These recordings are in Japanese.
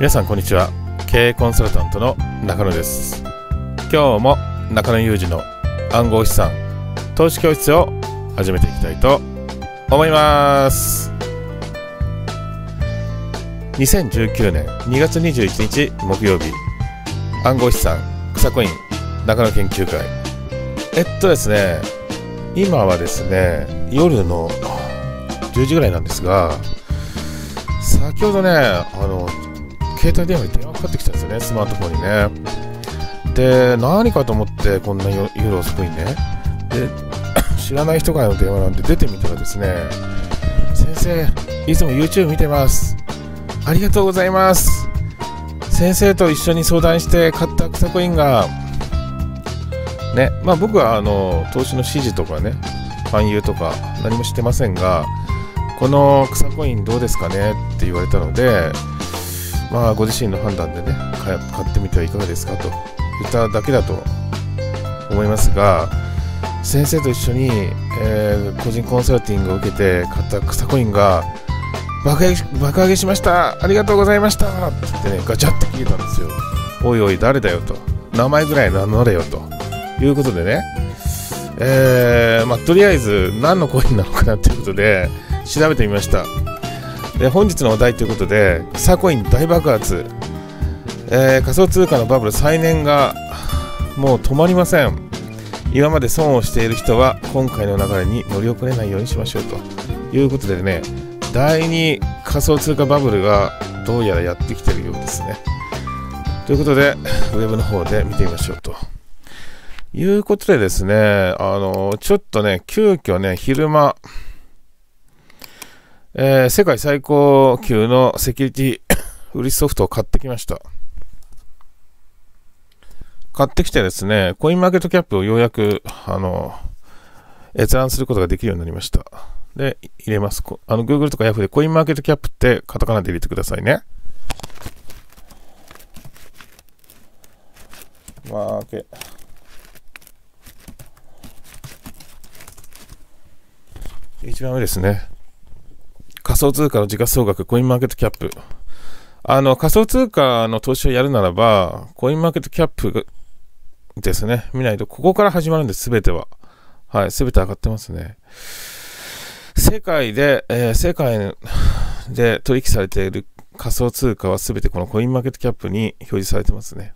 皆さんこんにちは経営コンサルタントの中野です今日も中野裕二の暗号資産投資教室を始めていきたいと思います2019年2月21日木曜日暗号資産草コイン中野研究会えっとですね今はですね夜の10時ぐらいなんですが先ほどねあの携帯電話に電話かかってきたんですよね、スマートフォンにね。で、何かと思って、こんな夜遅くにね。で、知らない人からの電話なんて出てみたらですね、先生、いつも YouTube 見てます。ありがとうございます。先生と一緒に相談して買った草コインが、ね、まあ僕はあの投資の指示とかね、勧誘とか何もしてませんが、この草コインどうですかねって言われたので、まあご自身の判断でね買ってみてはいかがですかと言っただけだと思いますが先生と一緒に、えー、個人コンサルティングを受けて買った草コインが爆上げしましたありがとうございましたって言ってねガチャって消えたんですよおいおい誰だよと名前ぐらい名乗れよということでねえー、まあ、とりあえず何のコインなのかなということで調べてみましたで本日のお題ということで草コイン大爆発、えー、仮想通貨のバブル再燃がもう止まりません今まで損をしている人は今回の流れに乗り遅れないようにしましょうということでね第2仮想通貨バブルがどうやらやってきてるようですねということでウェブの方で見てみましょうということでですねあのちょっとね急遽ね昼間えー、世界最高級のセキュリティ 売りソフトを買ってきました。買ってきてですね、コインマーケットキャップをようやく、あの、閲覧することができるようになりました。で、入れます。あの、Google とか Yahoo でコインマーケットキャップってカタカナで入れてくださいね。マーケ一番上ですね。想通貨の時価総額、コインマーケットキャップ。あの、仮想通貨の投資をやるならば、コインマーケットキャップですね。見ないと、ここから始まるんです、べては。はい、すべて上がってますね。世界で、えー、世界で取引されている仮想通貨はすべてこのコインマーケットキャップに表示されてますね。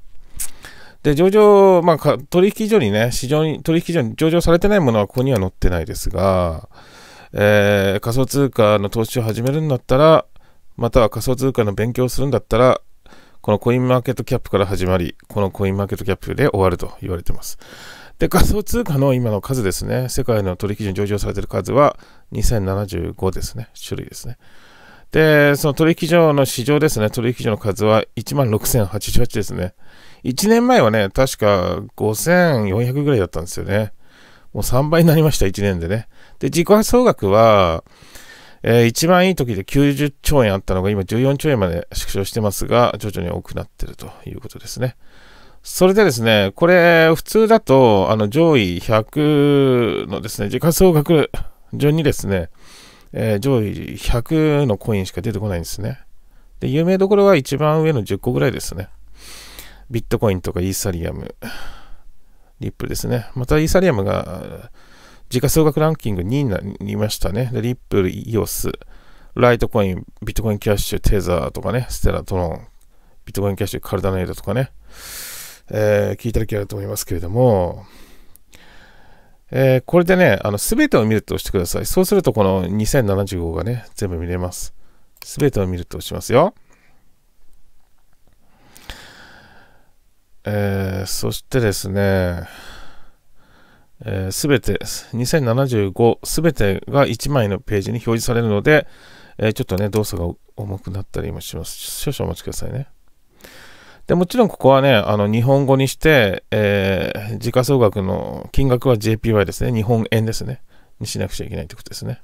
で、上場、まあ、取引所にね、市場に、取引所に上場されてないものはここには載ってないですが、えー、仮想通貨の投資を始めるんだったら、または仮想通貨の勉強をするんだったら、このコインマーケットキャップから始まり、このコインマーケットキャップで終わると言われています。で、仮想通貨の今の数ですね、世界の取引所に上場されている数は2075ですね、種類ですね。で、その取引所の市場ですね、取引所の数は16,088ですね。1年前はね、確か5400ぐらいだったんですよね。もう3倍になりました、1年でね。で、自己総額は、えー、一番いい時で90兆円あったのが今14兆円まで縮小してますが、徐々に多くなってるということですね。それでですね、これ、普通だと、あの、上位100のですね、時価総額順にですね、えー、上位100のコインしか出てこないんですね。で、有名どころは一番上の10個ぐらいですね。ビットコインとかイーサリアム、リップですね。またイーサリアムが時価総額ランキング2位になりましたね。でリップル、イオス、ライトコイン、ビットコインキャッシュ、テザーとかね、ステラトロン、ビットコインキャッシュ、カルダネイドとかね、えー、聞いただけあると思いますけれども、えー、これでね、あの、すべてを見るとしてください。そうすると、この2075がね、全部見れます。すべてを見るとしますよ。えー、そしてですね、す、えー、べ、て、2075すべてが1枚のページに表示されるので、えー、ちょっとね、動作が重くなったりもします。少々お待ちくださいね。で、もちろんここはね、あの、日本語にして、えー、時価総額の金額は JPY ですね。日本円ですね。にしなくちゃいけないってことですね。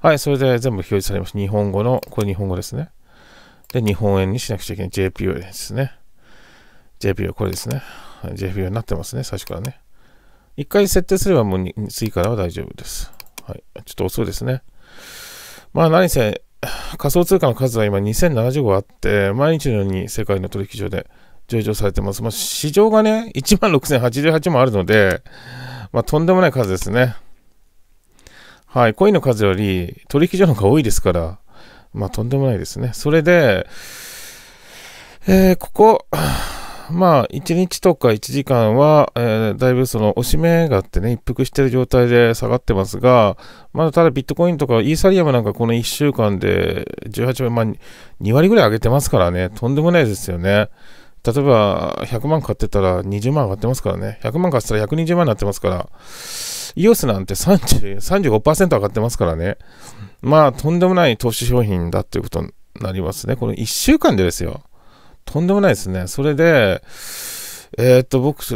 はい、それで全部表示されます。日本語の、これ日本語ですね。で、日本円にしなくちゃいけない JPY ですね。JPL これですね。JPL になってますね、最初からね。一回設定すればもう次からは大丈夫です。はい。ちょっと遅いですね。まあ何せ、仮想通貨の数は今2 0 7 5あって、毎日のように世界の取引所で上場されてます。まあ、市場がね、16,088もあるので、まあ、とんでもない数ですね。はい、コインの数より取引所の方が多いですから、まあ、とんでもないですね。それで、えー、ここ、まあ、1日とか1時間は、えー、だいぶその、押し目があってね、一服してる状態で下がってますが、まだただビットコインとかイーサリアムなんかこの1週間で18倍、まあ、2割ぐらい上げてますからね、とんでもないですよね。例えば、100万買ってたら20万上がってますからね。100万買ってたら120万になってますから。イオスなんて30 35%上がってますからね。まあ、とんでもない投資商品だっていうことになりますね。この1週間でですよ。とんでもないですね。それで、えー、っと、僕、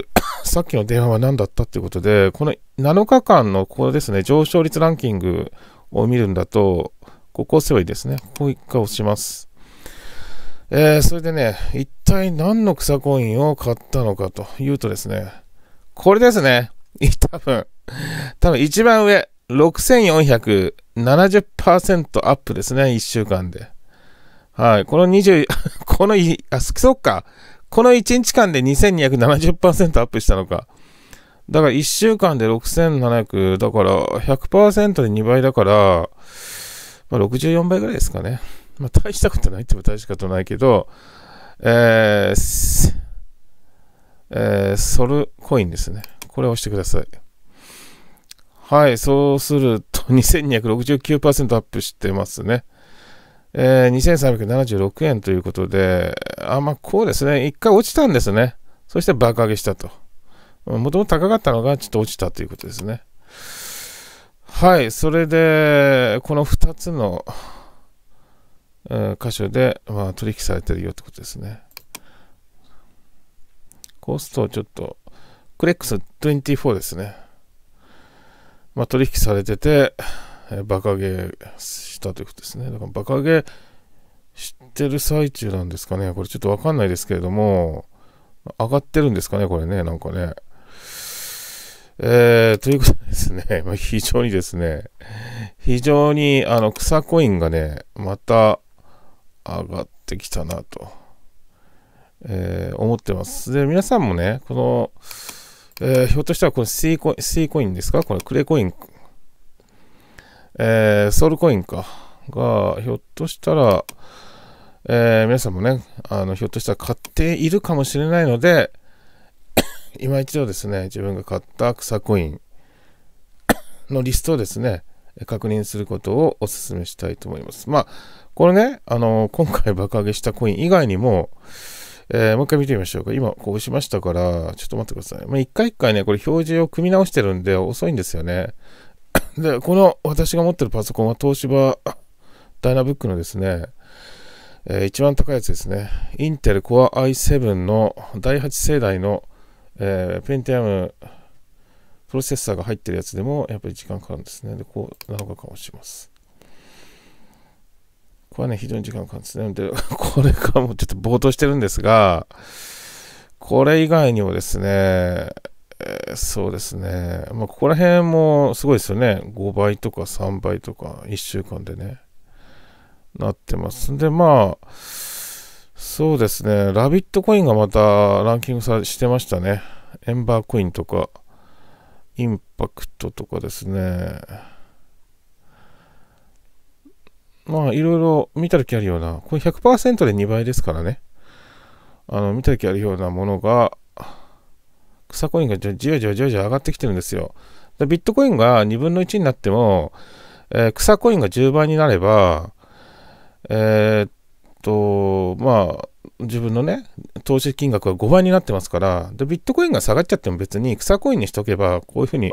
さっきの電話は何だったっていうことで、この7日間のここですね、上昇率ランキングを見るんだと、ここ背負いですね。ここ一回押します。えー、それでね、一体何の草コインを買ったのかというとですね、これですね。多分、多分一番上、6470%アップですね、1週間で。はい。この20、このい、あ、そっか。この1日間で2270%アップしたのか。だから1週間で6700、だから100%で2倍だから、まあ、64倍ぐらいですかね。まあ、大したことないってば大したことないけど、えー、えー、ソルコインですね。これを押してください。はい、そうすると2269%アップしてますね。え2376円ということで、あ、まあ、こうですね、一回落ちたんですね。そして爆上げしたと。もともと高かったのがちょっと落ちたということですね。はい、それで、この2つの、えー、箇所で、まあ、取引されてるよってことですね。コストをちょっと、クレックス24ですね。まあ、取引されてて、えバカゲーしたということですね。だからバカゲー知ってる最中なんですかね。これちょっとわかんないですけれども、上がってるんですかね、これね、なんかね。えー、ということですね、ま非常にですね、非常にあの草コインがね、また上がってきたなと、えー、思ってます。で、皆さんもね、この、えー、ひょっとしたらこの C コイン、コインですかこのクレコインえー、ソウルコインか。が、ひょっとしたら、えー、皆さんもね、あの、ひょっとしたら買っているかもしれないので、今一度ですね、自分が買った草コイン のリストをですね、確認することをお勧めしたいと思います。まあ、これね、あの、今回爆上げしたコイン以外にも、えー、もう一回見てみましょうか。今、こうしましたから、ちょっと待ってください。まあ、一回一回ね、これ表示を組み直してるんで遅いんですよね。で、この私が持ってるパソコンは東芝ダイナブックのですね、えー、一番高いやつですね。インテル Core i7 の第8世代の、えー、ペンティアムプロセッサーが入ってるやつでもやっぱり時間かかるんですね。で、こう、長くかもします。これはね、非常に時間かかるんですね。で、これがもうちょっと冒頭してるんですが、これ以外にもですね、そうですね。まあ、ここら辺もすごいですよね。5倍とか3倍とか、1週間でね、なってます。んで、まあ、そうですね。ラビットコインがまたランキングさしてましたね。エンバーコインとか、インパクトとかですね。まあ、いろいろ見た時あるような、これ100%で2倍ですからね。あの、見た時あるようなものが、草コインがじわじわじわじわ上がってきてるんですよ。でビットコインが2分の1になっても、えー、草コインが10倍になれば、えー、っと、まあ、自分のね、投資金額が5倍になってますから、でビットコインが下がっちゃっても別に草コインにしとけば、こういうふうに、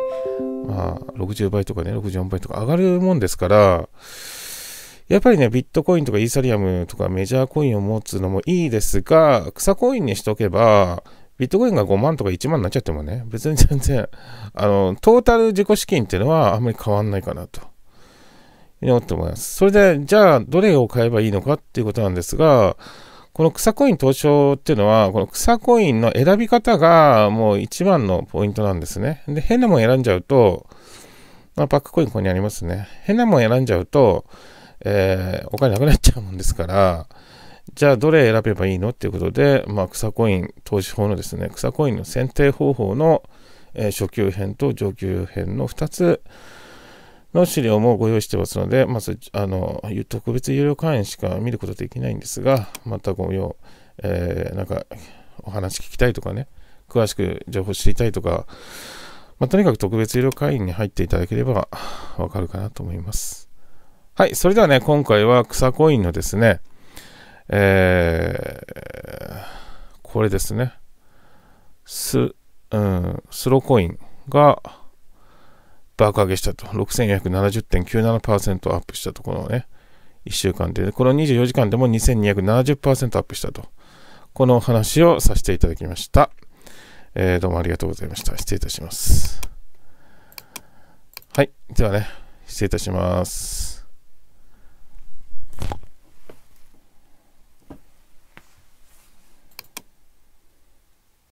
まあ、60倍とかね、64倍とか上がるもんですから、やっぱりね、ビットコインとかイーサリアムとかメジャーコインを持つのもいいですが、草コインにしとけば、ビットコインが5万とか1万になっちゃってもね、別に全然、あの、トータル自己資金っていうのはあんまり変わんないかなと。思ってます。それで、じゃあ、どれを買えばいいのかっていうことなんですが、この草コイン資証っていうのは、この草コインの選び方がもう一番のポイントなんですね。で、変なもん選んじゃうと、まあ、バックコインここにありますね。変なもん選んじゃうと、えー、お金なくなっちゃうもんですから、じゃあどれ選べばいいのっていうことで、まあ、草コイン投資法のですね、草コインの選定方法の、え初級編と上級編の2つの資料もご用意してますので、まず、あの、特別有料会員しか見ることできないんですが、またご用、えー、なんか、お話聞きたいとかね、詳しく情報知りたいとか、まあ、とにかく特別有料会員に入っていただければわかるかなと思います。はい、それではね、今回は草コインのですね、えー、これですね。ス、うん、スローコインが爆上げしたと。6470.97%アップしたところね、1週間で、この24時間でも2270%アップしたと。このお話をさせていただきました。えー、どうもありがとうございました。失礼いたします。はい。ではね、失礼いたします。